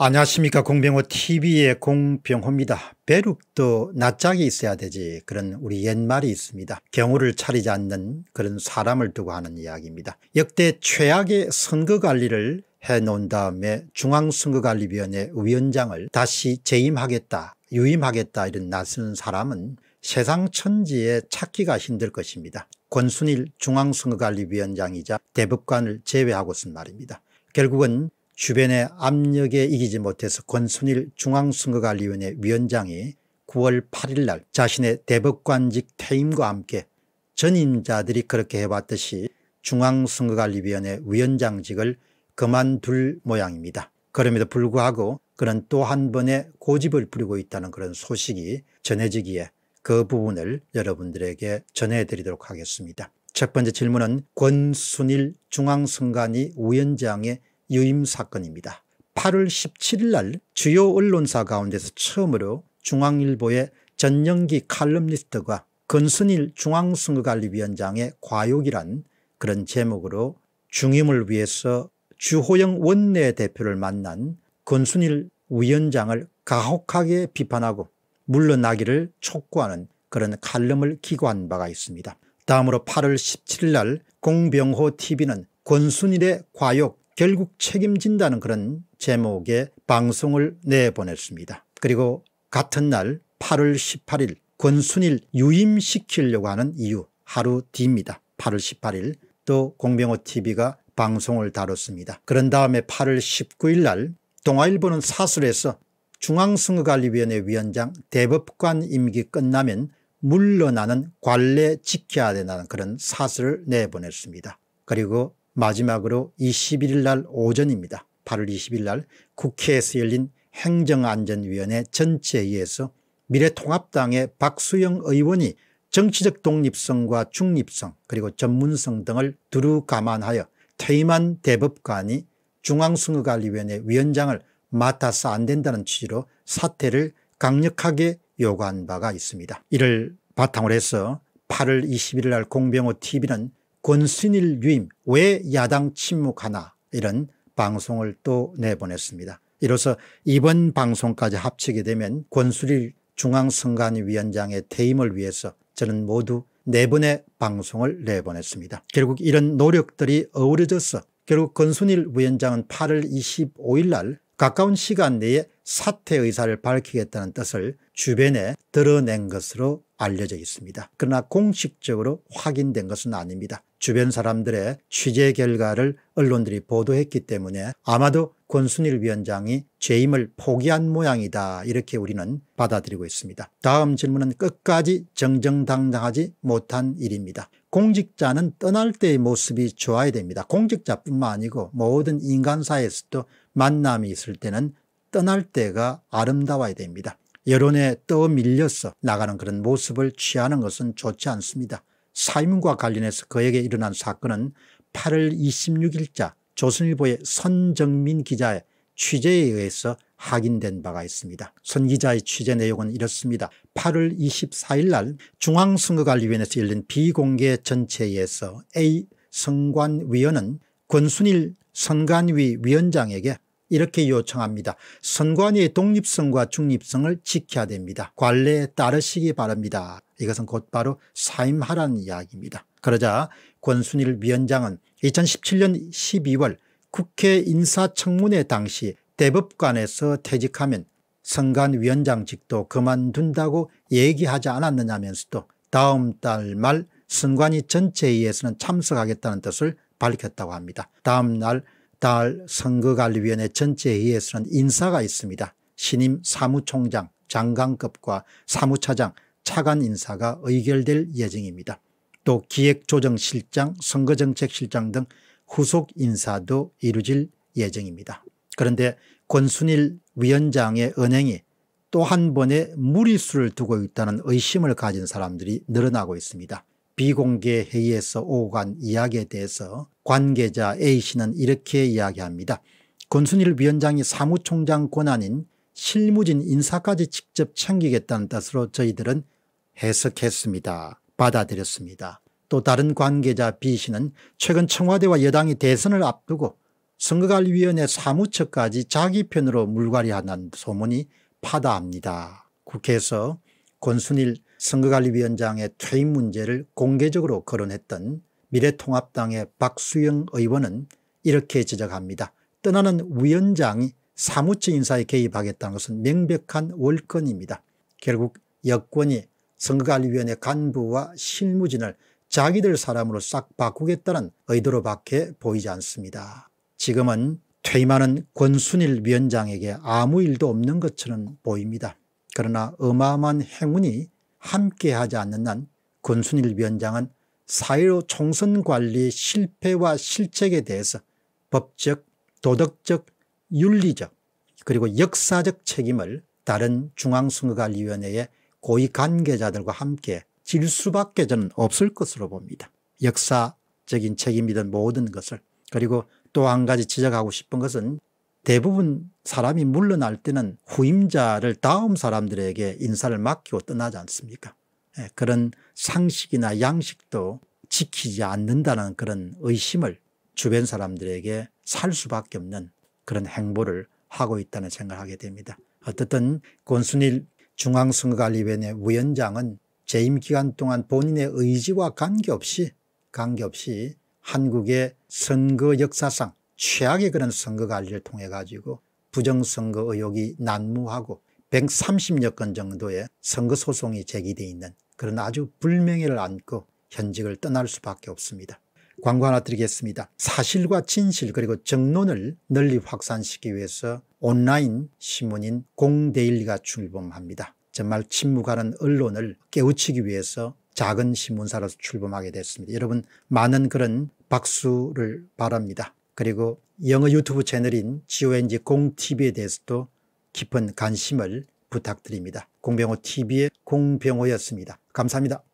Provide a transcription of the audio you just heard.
안녕하십니까 공병호 tv의 공병호입니다. 배룩도 낯짝이 있어야 되지 그런 우리 옛말이 있습니다. 경우를 차리지 않는 그런 사람을 두고 하는 이야기입니다. 역대 최악의 선거관리를 해놓은 다음에 중앙선거관리위원회 위원장을 다시 재임하겠다 유임하겠다 이런 나서 사람은 세상 천지에 찾기가 힘들 것입니다. 권순일 중앙선거관리위원장이자 대법관을 제외하고선 말입니다. 결국은 주변의 압력에 이기지 못해서 권순일 중앙선거관리위원회 위원장이 9월 8일 날 자신의 대법관직 퇴임과 함께 전임자들이 그렇게 해왔듯이 중앙선거관리위원회 위원장직을 그만둘 모양입니다. 그럼에도 불구하고 그는 또 한 번의 고집을 부리고 있다는 그런 소식이 전해지기에 그 부분을 여러분들에게 전해드리도록 하겠습니다. 첫 번째 질문은 권순일 중앙선관위 위원장의 유임 사건입니다. 8월 17일 날 주요 언론사 가운데서 처음으로 중앙일보의 전영기 칼럼니스트가 건순일 중앙선거관리위원장의 과욕이란 그런 제목으로 중임을 위해서 주호영 원내대표를 만난 건순일 위원장을 가혹하게 비판하고 물러나기를 촉구하는 그런 칼럼을 기고한 바가 있습니다. 다음으로 8월 17일 날 공병호 tv는 권순일의 과욕 결국 책임진다는 그런 제목의 방송을 내보냈습니다. 그리고 같은 날 8월 18일 권순일 유임시키려고 하는 이유 하루 뒤입니다. 8월 18일 또 공병호TV가 방송을 다뤘습니다. 그런 다음에 8월 19일 날 동아일보는 사설에서 중앙선거관리위원회 위원장 대법관 임기 끝나면 물러나는 관례 지켜야 된다는 그런 사설을 내보냈습니다. 그리고 마지막으로 21일 날 오전입니다. 8월 20일 날 국회에서 열린 행정안전위원회 전체회의에서 미래통합당의 박수영 의원이 정치적 독립성과 중립성 그리고 전문성 등을 두루 감안하여 퇴임한 대법관이 중앙선거관리위원회 위원장을 맡아서 안 된다는 취지로 사퇴를 강력하게 요구한 바가 있습니다. 이를 바탕으로 해서 8월 21일 날 공병호 tv는 권순일 유임 왜 야당 침묵하나 이런 방송을 또 내보냈습니다. 이로써 이번 방송까지 합치게 되면 권순일 중앙선관위원장의 퇴임을 위해서 저는 모두 네 번의 방송을 내보냈습니다. 결국 이런 노력들이 어우러져서 결국 권순일 위원장은 8월 25일 날 가까운 시간 내에 사퇴 의사를 밝히겠다는 뜻을 주변에 드러낸 것으로 알려져 있습니다. 그러나 공식적으로 확인된 것은 아닙니다. 주변 사람들의 취재 결과를 언론들이 보도했기 때문에 아마도 권순일 위원장이 재임을 포기한 모양이다 이렇게 우리는 받아들이고 있습니다. 다음 질문은 끝까지 정정당당하지 못한 일입니다. 공직자는 떠날 때의 모습이 좋아야 됩니다. 공직자뿐만 아니고 모든 인간 사회에서도 만남이 있을 때는 떠날 때가 아름다워야 됩니다. 여론에 떠밀려서 나가는 그런 모습을 취하는 것은 좋지 않습니다. 사임과 관련해서 그에게 일어난 사건은 8월 26일자 조선일보의 선정민 기자의 취재에 의해서 확인된 바가 있습니다. 손 기자의 취재 내용은 이렇습니다. 8월 24일 날 중앙선거관리위원회에서 열린 비공개 전체에서 A 선관위원은 권순일 선관위 위원장에게 이렇게 요청합니다. 선관위의 독립성과 중립성을 지켜야 됩니다. 관례에 따르시기 바랍니다. 이것은 곧바로 사임하라는 이야기입니다. 그러자 권순일 위원장은 2017년 12월 국회 인사청문회 당시 대법관에서 퇴직하면 선관위원장직도 그만둔다고 얘기하지 않았느냐면서도 다음 달 말 선관위 전체회의에서는 참석하겠다는 뜻을 밝혔다고 합니다. 다음 날 달 선거관리위원회 전체회의에서는 인사가 있습니다. 신임 사무총장, 장관급과 사무차장, 차관 인사가 의결될 예정입니다. 또 기획조정실장, 선거정책실장 등 후속 인사도 이루질 예정입니다. 그런데 권순일 위원장의 은행이 또 한 번의 무리수를 두고 있다는 의심을 가진 사람들이 늘어나고 있습니다. 비공개 회의에서 오간 이야기에 대해서 관계자 A씨는 이렇게 이야기합니다. 권순일 위원장이 사무총장 권한인 실무진 인사까지 직접 챙기겠다는 뜻으로 저희들은 해석했습니다. 받아들였습니다. 또 다른 관계자 B씨는 최근 청와대와 여당이 대선을 앞두고 선거관리위원회 사무처까지 자기 편으로 물갈이한다는 소문이 파다합니다. 국회에서 권순일 선거관리위원장의 퇴임 문제를 공개적으로 거론했던 미래통합당의 박수영 의원은 이렇게 지적합니다. 떠나는 위원장이 사무처 인사에 개입하겠다는 것은 명백한 월권입니다. 결국 여권이 선거관리위원회 간부와 실무진을 자기들 사람으로 싹 바꾸겠다는 의도로 밖에 보이지 않습니다. 지금은 퇴임하는 권순일 위원장에게 아무 일도 없는 것처럼 보입니다. 그러나 어마어마한 행운이 함께하지 않는 한 권순일 위원장은 사회로 총선 관리 실패와 실책에 대해서 법적, 도덕적, 윤리적 그리고 역사적 책임을 다른 중앙선거관리위원회의 고위 관계자들과 함께 질 수밖에 저는 없을 것으로 봅니다. 역사적인 책임이든 모든 것을. 그리고 또 한 가지 지적하고 싶은 것은 대부분 사람이 물러날 때는 후임자를 다음 사람들에게 인사를 맡기고 떠나지 않습니까? 예, 그런 상식이나 양식도 지키지 않는다는 그런 의심을 주변 사람들에게 살 수밖에 없는 그런 행보를 하고 있다는 생각을 하게 됩니다. 어쨌든 권순일 중앙선거관리위원회 위원장은 재임 기간 동안 본인의 의지와 관계없이 관계없이 한국의 선거 역사상 최악의 그런 선거 관리를 통해 가지고 부정선거 의혹이 난무하고 130여 건 정도의 선거 소송이 제기돼 있는 그런 아주 불명예를 안고 현직을 떠날 수밖에 없습니다. 광고 하나 드리겠습니다. 사실과 진실 그리고 정론을 널리 확산시키기 위해서 온라인 신문인 공데일리가 출범합니다. 정말 침묵하는 언론을 깨우치기 위해서 작은 신문사로서 출범하게 됐습니다. 여러분 많은 그런 박수를 바랍니다. 그리고 영어 유튜브 채널인 GONG 공TV에 대해서도 깊은 관심을 부탁드립니다. 공병호 TV의 공병호였습니다. 감사합니다.